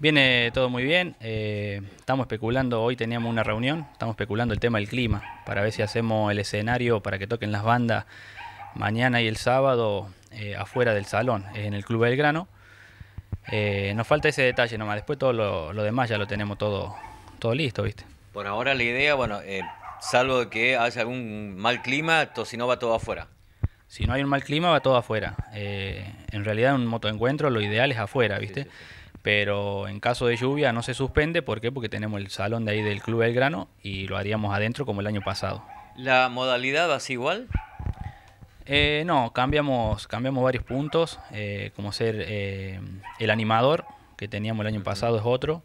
Viene todo muy bien. Eh, estamos especulando, hoy teníamos una reunión, estamos especulando el tema del clima, para ver si hacemos el escenario para que toquen las bandas mañana y el sábado eh, afuera del salón, en el Club Belgrano. Grano eh, nos falta ese detalle nomás, después todo lo, demás ya lo tenemos todo, todo listo, ¿viste? Por ahora la idea, bueno, salvo que haya algún mal clima, si no va todo afuera. Si no hay un mal clima, va todo afuera. en realidad, en un motoencuentro lo ideal es afuera, ¿viste? Pero en caso de lluvia no se suspende, ¿por qué? Porque tenemos el salón de ahí del Club El Grano y lo haríamos adentro como el año pasado. ¿La modalidad va así igual? Eh, no, cambiamos, cambiamos varios puntos, eh, como ser eh, el animador que teníamos el año pasado es otro.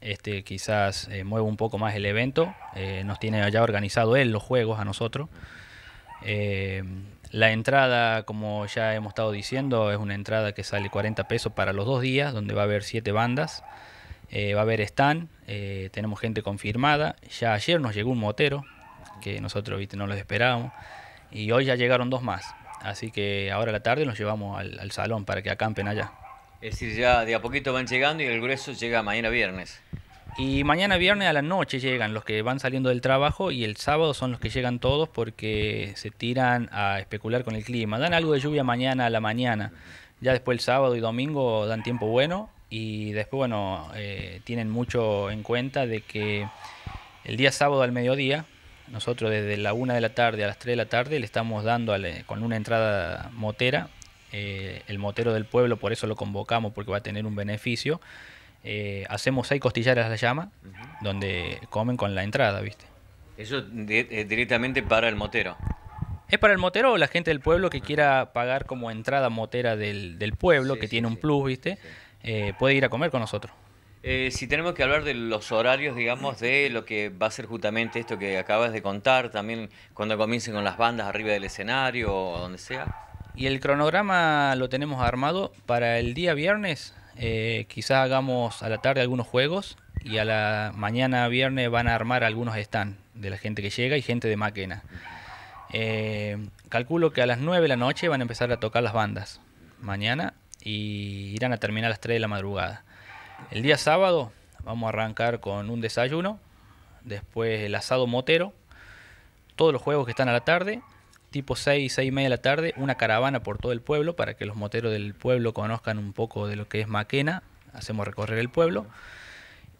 este quizás mueve un poco más el evento, nos tiene ya organizado él los juegos a nosotros. La entrada, como ya hemos estado diciendo, es una entrada que sale 40 pesos para los dos días, donde va a haber siete bandas. Eh, va a haber stand, eh, tenemos gente confirmada. Ya ayer nos llegó un motero, que nosotros ¿viste? no los esperábamos. Y hoy ya llegaron dos más. Así que ahora a la tarde los llevamos al, al salón para que acampen allá. Es decir, ya de a poquito van llegando y el grueso llega mañana viernes. Y mañana viernes a la noche llegan los que van saliendo del trabajo y el sábado son los que llegan todos porque se tiran a especular con el clima. Dan algo de lluvia mañana a la mañana. Ya después el sábado y domingo dan tiempo bueno y después, bueno, eh, tienen mucho en cuenta de que el día sábado al mediodía, nosotros desde la 1 de la tarde a las 3 de la tarde le estamos dando eh, con una entrada motera, eh, el motero del pueblo, por eso lo convocamos porque va a tener un beneficio. Eh, hacemos seis costillares a la llama, donde comen con la entrada, ¿viste? Eso es eh, directamente para el motero. Es para el motero o la gente del pueblo que quiera pagar como entrada motera del, pueblo, que tiene un plus, ¿viste? Eh, puede ir a comer con nosotros. si tenemos que hablar de los horarios, digamos, de lo que va a ser justamente esto que acabas de contar, también cuando comiencen con las bandas arriba del escenario o donde sea. Y el cronograma lo tenemos armado para el día viernes eh, quizás hagamos a la tarde algunos juegos y a la mañana viernes van a armar algunos stand de la gente que llega y gente de Maquena. Eh, calculo que a las 9 de la noche van a empezar a tocar las bandas mañana y irán a terminar a las 3 de la madrugada. El día sábado vamos a arrancar con un desayuno, después el asado motero, todos los juegos que están a la tarde tipo 6, 6 y media de la tarde, una caravana por todo el pueblo para que los moteros del pueblo conozcan un poco de lo que es Maquena. Hacemos recorrer el pueblo.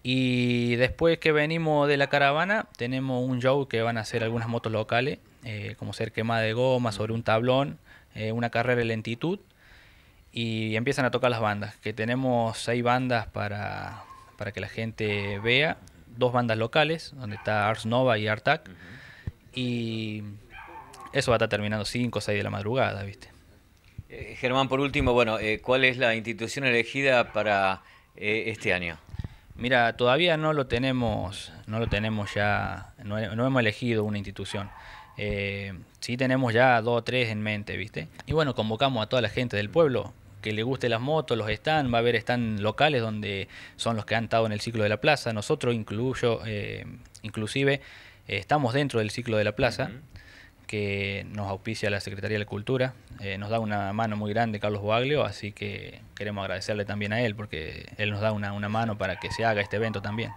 Y después que venimos de la caravana, tenemos un show que van a hacer algunas motos locales, eh, como ser quemada de goma sobre un tablón, eh, una carrera de lentitud. Y empiezan a tocar las bandas, que tenemos seis bandas para, para que la gente vea. Dos bandas locales, donde está Ars Nova y Artac. Y eso va a estar terminando 5 o 6 de la madrugada, ¿viste? Eh, Germán, por último, bueno, eh, ¿cuál es la institución elegida para eh, este año? Mira, todavía no lo tenemos, no lo tenemos ya, no, hemos elegido una institución. sí tenemos ya dos o tres en mente, ¿viste? Y bueno, convocamos a toda la gente del pueblo que le guste las motos, los están, va a haber están locales donde son los que han estado en el ciclo de la plaza. Nosotros incluyo, inclusive, estamos dentro del ciclo de la plaza que nos auspicia la Secretaría de Cultura. Eh, nos da una mano muy grande Carlos Baglio, así que queremos agradecerle también a él porque él nos da una mano para que se haga este evento también.